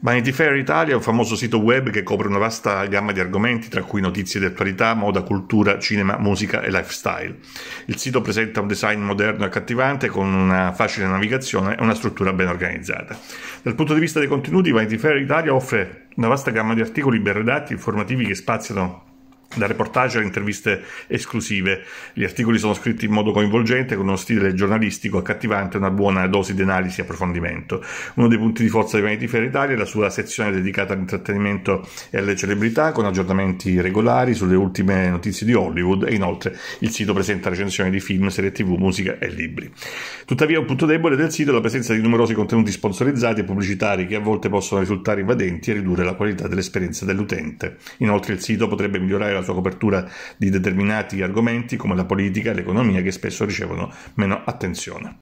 Vanity Fair Italia è un famoso sito web che copre una vasta gamma di argomenti, tra cui notizie di attualità, moda, cultura, cinema, musica e lifestyle. Il sito presenta un design moderno e accattivante con una facile navigazione e una struttura ben organizzata. Dal punto di vista dei contenuti, Vanity Fair Italia offre una vasta gamma di articoli ben redatti, informativi che spaziano da reportage a interviste esclusive. Gli articoli sono scritti in modo coinvolgente, con uno stile giornalistico accattivante e una buona dose di analisi e approfondimento. Uno dei punti di forza di Vanity Fair Italia è la sua sezione dedicata all'intrattenimento e alle celebrità, con aggiornamenti regolari sulle ultime notizie di Hollywood e inoltre il sito presenta recensioni di film, serie tv, musica e libri. Tuttavia un punto debole del sito è la presenza di numerosi contenuti sponsorizzati e pubblicitari che a volte possono risultare invadenti e ridurre la qualità dell'esperienza dell'utente. Inoltre il sito potrebbe migliorare la sua copertura di determinati argomenti come la politica e l'economia che spesso ricevono meno attenzione.